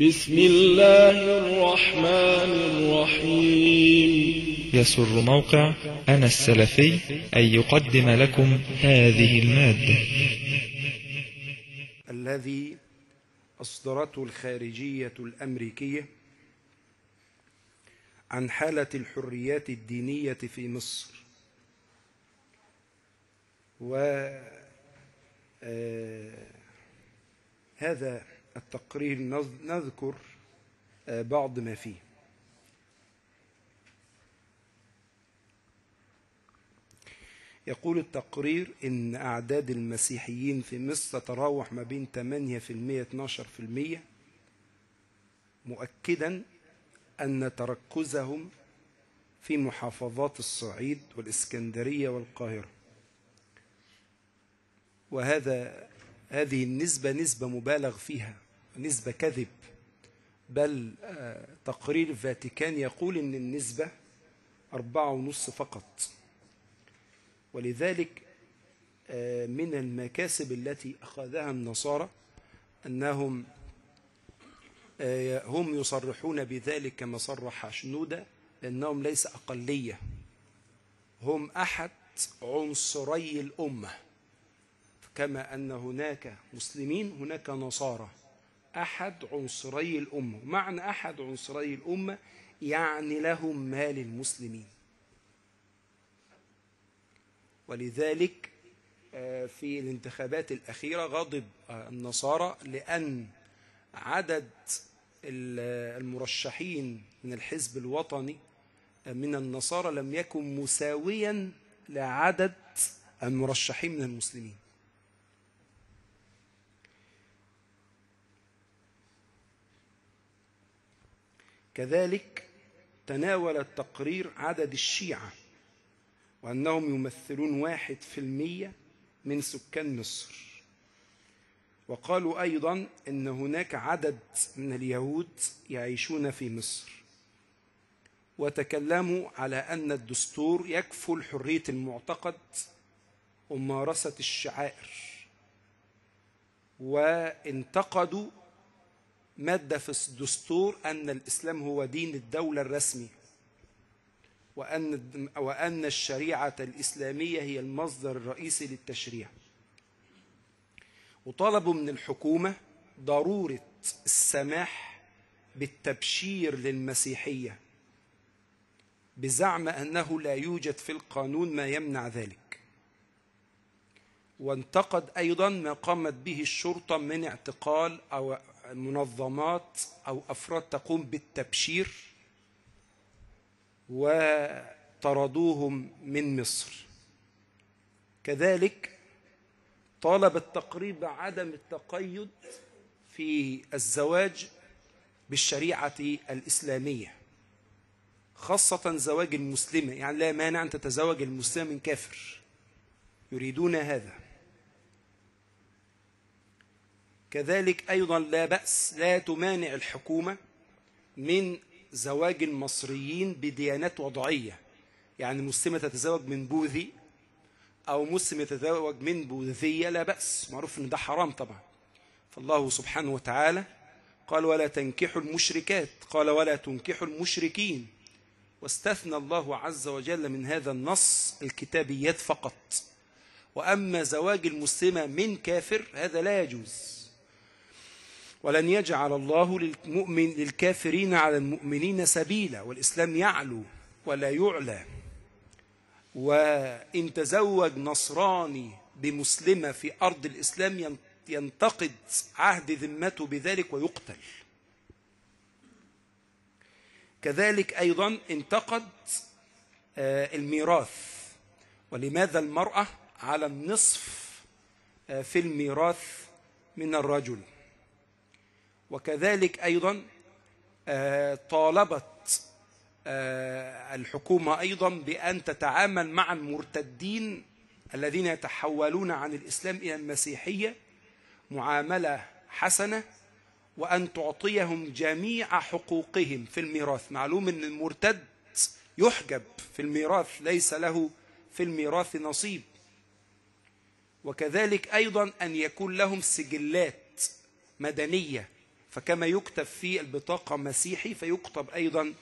بسم الله الرحمن الرحيم يسر موقع أنا السلفي أن يقدم لكم هذه المادة الذي أصدرته الخارجية الأمريكية عن حالة الحريات الدينية في مصر و آه، هذا التقرير نذكر آه، بعض ما فيه يقول التقرير إن أعداد المسيحيين في مصر تتراوح ما بين 8% 12% مؤكدا أن تركزهم في محافظات الصعيد والإسكندرية والقاهرة وهذا هذه النسبة نسبة مبالغ فيها نسبة كذب بل آه، تقرير الفاتيكان يقول أن النسبة أربعة ونص فقط ولذلك آه، من المكاسب التي أخذها النصارى أنهم آه، هم يصرحون بذلك كما صرح شنودة لأنهم ليس أقلية هم أحد عنصري الأمة كما أن هناك مسلمين هناك نصارى أحد عنصري الأمة معنى أحد عنصري الأمة يعني لهم مال المسلمين ولذلك آه، في الانتخابات الأخيرة غضب النصارى لأن عدد المرشحين من الحزب الوطني آه، من النصارى لم يكن مساويا لعدد المرشحين من المسلمين كذلك تناول التقرير عدد الشيعة وأنهم يمثلون واحد في المية من سكان مصر وقالوا أيضا أن هناك عدد من اليهود يعيشون في مصر وتكلموا على أن الدستور يكفل حرية المعتقد وممارسة الشعائر وانتقدوا مادة في الدستور أن الإسلام هو دين الدولة الرسمي وأن وأن الشريعة الإسلامية هي المصدر الرئيسي للتشريع. وطلبوا من الحكومة ضرورة السماح بالتبشير للمسيحية بزعم أنه لا يوجد في القانون ما يمنع ذلك. وانتقد أيضا ما قامت به الشرطة من اعتقال أو منظمات أو أفراد تقوم بالتبشير وطردوهم من مصر كذلك طالب التقريب عدم التقيد في الزواج بالشريعة الإسلامية خاصة زواج المسلمة يعني لا مانع أن تتزوج المسلمة من كافر يريدون هذا كذلك أيضا لا بأس لا تمانع الحكومة من زواج المصريين بديانات وضعية يعني مسلمة تتزوج من بوذي أو مسلم يتزوج من بوذية لا بأس معروف أن ده حرام طبعا فالله سبحانه وتعالى قال ولا تنكحوا المشركات قال ولا تنكحوا المشركين واستثنى الله عز وجل من هذا النص الكتابيات فقط وأما زواج المسلمة من كافر هذا لا يجوز ولن يجعل الله للمؤمن للكافرين على المؤمنين سبيلا والإسلام يعلو ولا يعلى وإن تزوج نصراني بمسلمة في أرض الإسلام ينتقد عهد ذمته بذلك ويقتل كذلك أيضا انتقد آه، الميراث ولماذا المرأة على النصف آه، في الميراث من الرجل وكذلك أيضا آه، طالبت آه، الحكومة أيضا بأن تتعامل مع المرتدين الذين يتحولون عن الإسلام إلى المسيحية معاملة حسنة وأن تعطيهم جميع حقوقهم في الميراث معلوم أن المرتد يحجب في الميراث ليس له في الميراث نصيب وكذلك أيضا أن يكون لهم سجلات مدنية فكما يكتب في البطاقة مسيحي فيكتب أيضا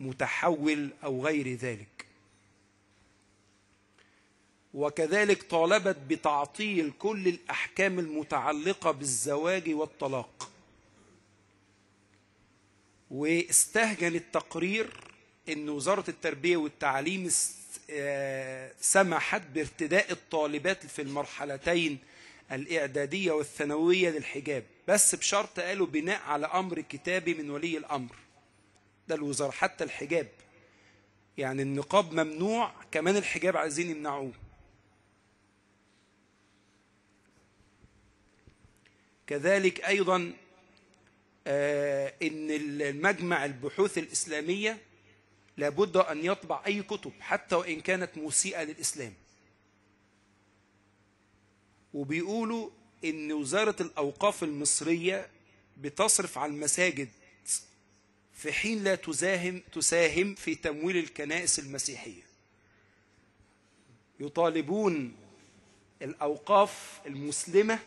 متحول أو غير ذلك وكذلك طالبت بتعطيل كل الأحكام المتعلقة بالزواج والطلاق واستهجن التقرير أن وزارة التربية والتعليم آه، سمحت بارتداء الطالبات في المرحلتين الإعدادية والثانوية للحجاب بس بشرط قالوا بناء على أمر كتابي من ولي الأمر ده الوزارة حتى الحجاب يعني النقاب ممنوع كمان الحجاب عايزين يمنعوه كذلك أيضا آه إن المجمع البحوث الإسلامية لابد أن يطبع أي كتب حتى وإن كانت مسيئة للإسلام وبيقولوا إن وزارة الأوقاف المصرية بتصرف على المساجد في حين لا تزاهم تساهم في تمويل الكنائس المسيحية يطالبون الأوقاف المسلمة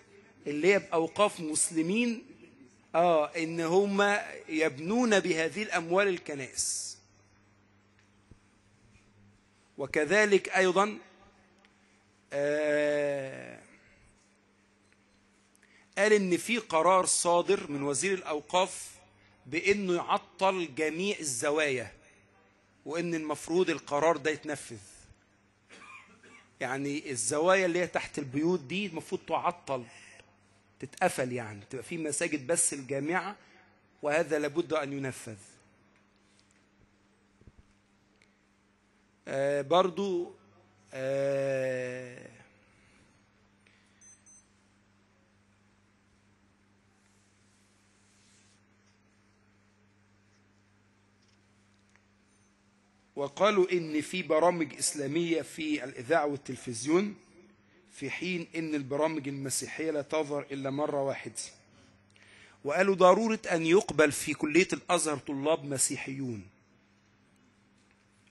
اللي هي بأوقاف مسلمين آه إن هم يبنون بهذه الأموال الكنائس وكذلك أيضا آه قال ان في قرار صادر من وزير الاوقاف بانه يعطل جميع الزوايا وان المفروض القرار ده يتنفذ يعني الزوايا اللي هي تحت البيوت دي المفروض تعطل تتقفل يعني تبقى في مساجد بس الجامعة وهذا لابد أن ينفذ آه برضو آه وقالوا إن في برامج إسلامية في الإذاعة والتلفزيون في حين إن البرامج المسيحية لا تظهر إلا مرة واحدة وقالوا ضرورة أن يقبل في كلية الأزهر طلاب مسيحيون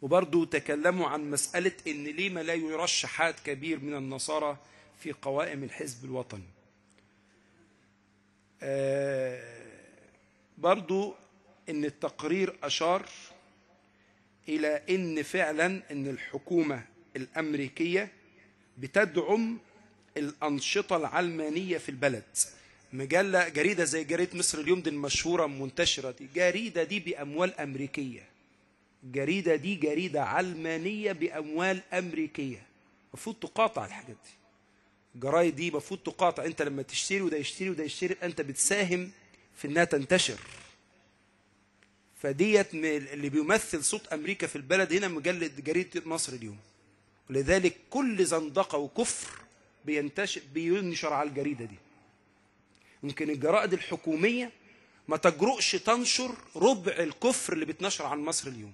وبرضه تكلموا عن مسألة إن ليه ما لا يرشح حد كبير من النصارى في قوائم الحزب الوطني آه، برضو إن التقرير أشار إلى إن فعلا إن الحكومة الأمريكية بتدعم الأنشطة العلمانية في البلد مجلة جريدة زي جريدة مصر اليوم دي المشهورة المنتشرة دي جريدة دي بأموال أمريكية الجريدة دي جريدة علمانية بأموال أمريكية المفروض تقاطع الحاجات دي الجرايد دي المفروض تقاطع أنت لما تشتري وده يشتري وده يشتري أنت بتساهم في إنها تنتشر فديت اللي بيمثل صوت امريكا في البلد هنا مجلد جريده مصر اليوم ولذلك كل زندقه وكفر بينتشر بينشر على الجريده دي ممكن الجرائد الحكوميه ما تجرؤش تنشر ربع الكفر اللي بيتنشر عن مصر اليوم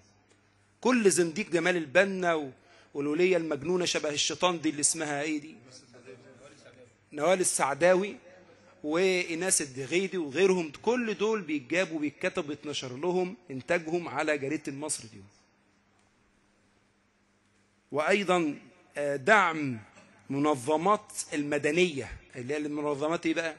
كل زنديق جمال البنا والوليه المجنونه شبه الشيطان دي اللي اسمها ايه دي نوال السعداوي وإناس الدغيدي وغيرهم كل دول بيتجابوا بيتكتب ويتنشر لهم إنتاجهم على جريدة مصر اليوم وأيضا آه، دعم منظمات المدنية اللي هي المنظمات إيه بقى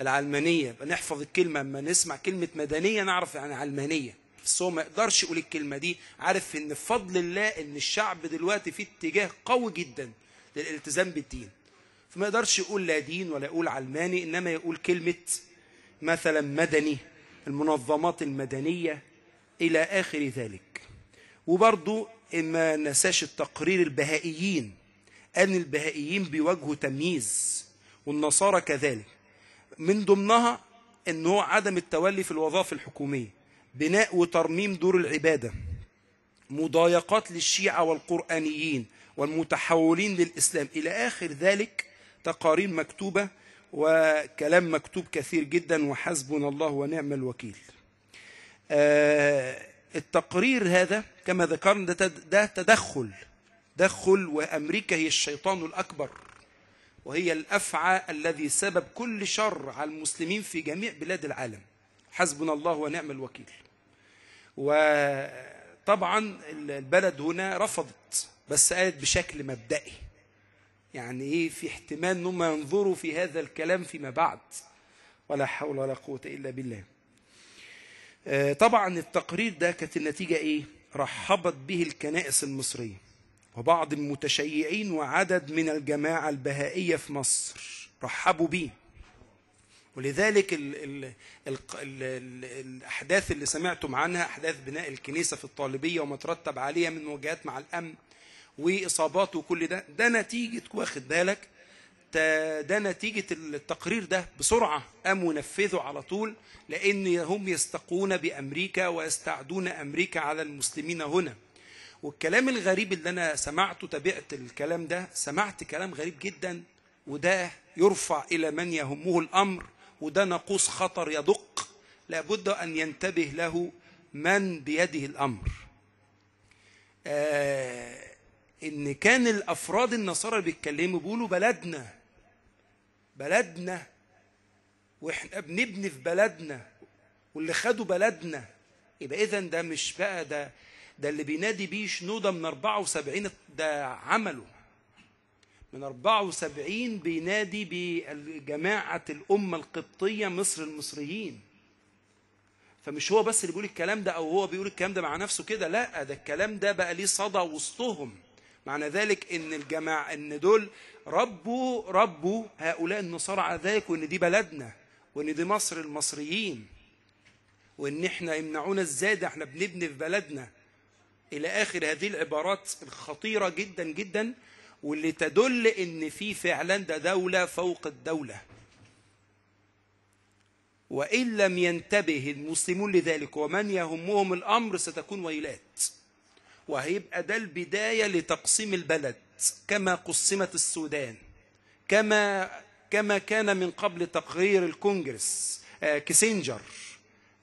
العلمانية نحفظ الكلمة لما نسمع كلمة مدنية نعرف عن يعني علمانية بس هو ما يقدرش يقول الكلمة دي عارف إن بفضل الله إن الشعب دلوقتي في اتجاه قوي جدا للالتزام بالدين فما يقدرش يقول لا دين ولا يقول علماني إنما يقول كلمة مثلا مدني المنظمات المدنية إلى آخر ذلك وبرضو ما نساش التقرير البهائيين أن البهائيين بيواجهوا تمييز والنصارى كذلك من ضمنها أنه عدم التولي في الوظائف الحكومية بناء وترميم دور العبادة مضايقات للشيعة والقرآنيين والمتحولين للإسلام إلى آخر ذلك تقارير مكتوبة وكلام مكتوب كثير جدا وحسبنا الله ونعم الوكيل آه، التقرير هذا كما ذكرنا ده تدخل تدخل وأمريكا هي الشيطان الأكبر وهي الأفعى الذي سبب كل شر على المسلمين في جميع بلاد العالم حسبنا الله ونعم الوكيل وطبعا البلد هنا رفضت بس قالت بشكل مبدئي يعني إيه في احتمال أنهم ينظروا في هذا الكلام فيما بعد ولا حول ولا قوة إلا بالله آه، طبعا التقرير ده كانت النتيجة إيه رحبت به الكنائس المصرية وبعض المتشيعين وعدد من الجماعة البهائية في مصر رحبوا به ولذلك الـ الـ الـ الـ الأحداث اللي سمعتم عنها أحداث بناء الكنيسة في الطالبية وما ترتب عليها من مواجهات مع الأمن واصاباته وكل ده ده نتيجة واخد بالك ده نتيجة التقرير ده بسرعة قاموا نفذوا على طول لأن هم يستقون بأمريكا ويستعدون أمريكا على المسلمين هنا والكلام الغريب اللي أنا سمعته تابعت الكلام ده سمعت كلام غريب جدا وده يرفع إلى من يهمه الأمر وده ناقوس خطر يدق لابد أن ينتبه له من بيده الأمر آه ان كان الافراد النصارى اللي بيتكلموا بيقولوا بلدنا بلدنا واحنا بنبني في بلدنا واللي خدوا بلدنا يبقى اذا ده مش بقى ده ده اللي بينادي بيه شنودة من 74 ده عمله من 74 بينادي بجماعة الأمة القبطية مصر المصريين فمش هو بس اللي بيقول الكلام ده أو هو بيقول الكلام ده مع نفسه كده لا ده الكلام ده بقى ليه صدى وسطهم معنى ذلك ان الجماع ان دول ربوا ربوا هؤلاء النصارى على ذلك وان دي بلدنا وان دي مصر المصريين وان احنا يمنعونا الزاد احنا بنبني في بلدنا الى اخر هذه العبارات الخطيرة جدا جدا واللي تدل ان في فعلا ده دولة فوق الدولة وإن لم ينتبه المسلمون لذلك ومن يهمهم الأمر ستكون ويلات وهيبقى ده البداية لتقسيم البلد كما قسمت السودان كما كما كان من قبل تقرير الكونجرس آه، كيسنجر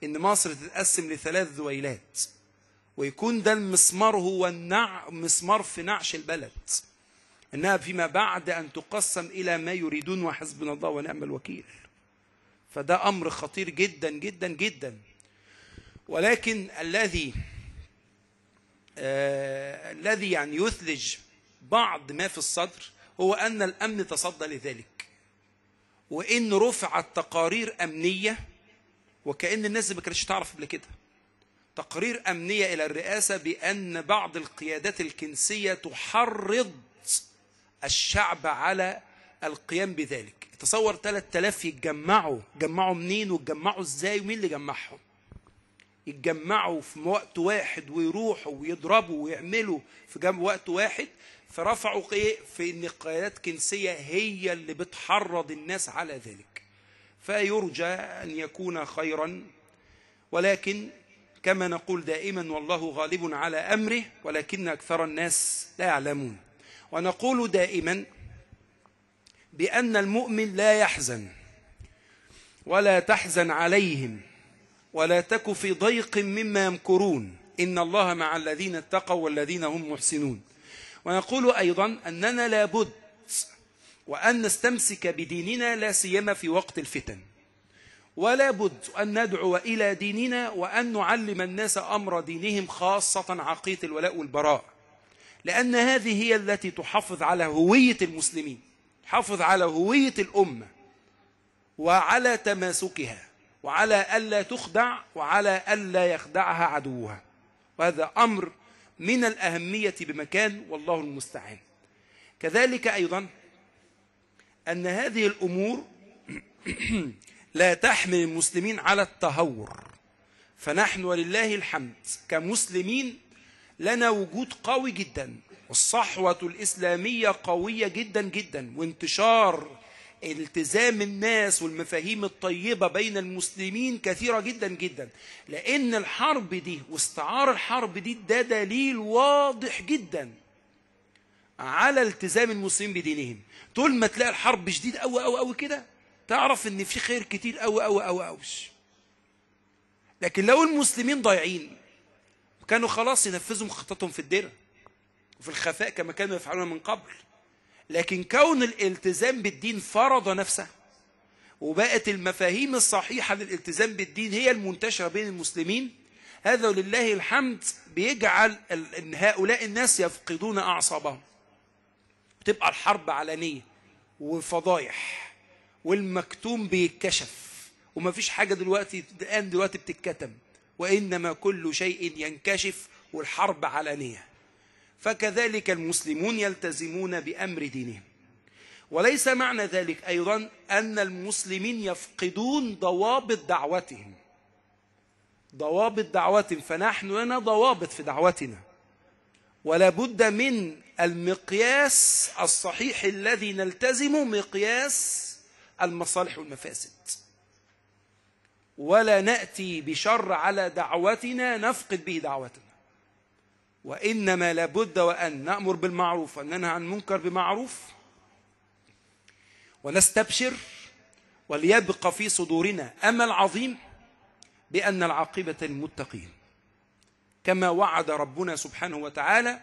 ان مصر تتقسم لثلاث ذويلات ويكون ده المسمار هو النع مسمار في نعش البلد انها فيما بعد ان تقسم الى ما يريدون وحسبنا الله ونعم الوكيل فده امر خطير جدا جدا جدا ولكن الذي آه، الذي يعني يثلج بعض ما في الصدر هو أن الأمن تصدى لذلك وإن رفعت تقارير أمنية وكأن الناس ما كانتش تعرف قبل كده تقرير أمنية إلى الرئاسة بأن بعض القيادات الكنسية تحرض الشعب على القيام بذلك تصور 3000 يتجمعوا جمعوا منين واتجمعوا ازاي ومين اللي جمعهم يتجمعوا في وقت واحد ويروحوا ويضربوا ويعملوا في جنب وقت واحد فرفعوا ايه في ان القيادات كنسيه هي اللي بتحرض الناس على ذلك فيرجى ان يكون خيرا ولكن كما نقول دائما والله غالب على امره ولكن اكثر الناس لا يعلمون ونقول دائما بان المؤمن لا يحزن ولا تحزن عليهم ولا تك في ضيق مما يمكرون إن الله مع الذين اتقوا والذين هم محسنون ونقول أيضا أننا لابد وأن نستمسك بديننا لا سيما في وقت الفتن ولا بد أن ندعو إلى ديننا وأن نعلم الناس أمر دينهم خاصة عقيدة الولاء والبراء لأن هذه هي التي تحافظ على هوية المسلمين تحافظ على هوية الأمة وعلى تماسكها وعلى ألا تخدع وعلى ألا يخدعها عدوها وهذا أمر من الأهمية بمكان والله المستعان كذلك أيضا أن هذه الأمور لا تحمل المسلمين على التهور فنحن ولله الحمد كمسلمين لنا وجود قوي جدا والصحوة الإسلامية قوية جدا جدا وانتشار التزام الناس والمفاهيم الطيبة بين المسلمين كثيرة جدا جدا لأن الحرب دي واستعار الحرب دي ده دليل واضح جدا على التزام المسلمين بدينهم طول ما تلاقي الحرب شديد قوي قوي قوي كده تعرف ان في خير كتير قوي قوي قوي قوي لكن لو المسلمين ضايعين كانوا خلاص ينفذوا مخططهم في الدره وفي الخفاء كما كانوا يفعلون من قبل لكن كون الالتزام بالدين فرض نفسه وبقت المفاهيم الصحيحة للالتزام بالدين هي المنتشرة بين المسلمين هذا لله الحمد بيجعل ان هؤلاء الناس يفقدون أعصابهم تبقى الحرب علنية وفضايح والمكتوم بيتكشف ومفيش حاجة دلوقتي الآن دلوقتي بتتكتم وإنما كل شيء ينكشف والحرب علنية فكذلك المسلمون يلتزمون بأمر دينهم وليس معنى ذلك أيضا أن المسلمين يفقدون ضوابط دعوتهم ضوابط دعوتهم فنحن لنا ضوابط في دعوتنا ولا بد من المقياس الصحيح الذي نلتزم مقياس المصالح والمفاسد ولا نأتي بشر على دعوتنا نفقد به دعوتنا وإنما لابد وأن نأمر بالمعروف وننهى عن المنكر بمعروف ونستبشر وليبقى في صدورنا أمل عظيم بأن العاقبة للمتقين كما وعد ربنا سبحانه وتعالى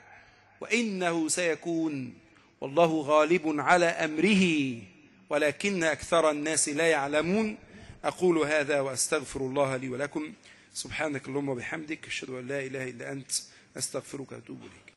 وإنه سيكون والله غالب على أمره ولكن أكثر الناس لا يعلمون أقول هذا وأستغفر الله لي ولكم سبحانك اللهم وبحمدك أشهد أن لا إله إلا أنت أستغفرك وأتوب إليك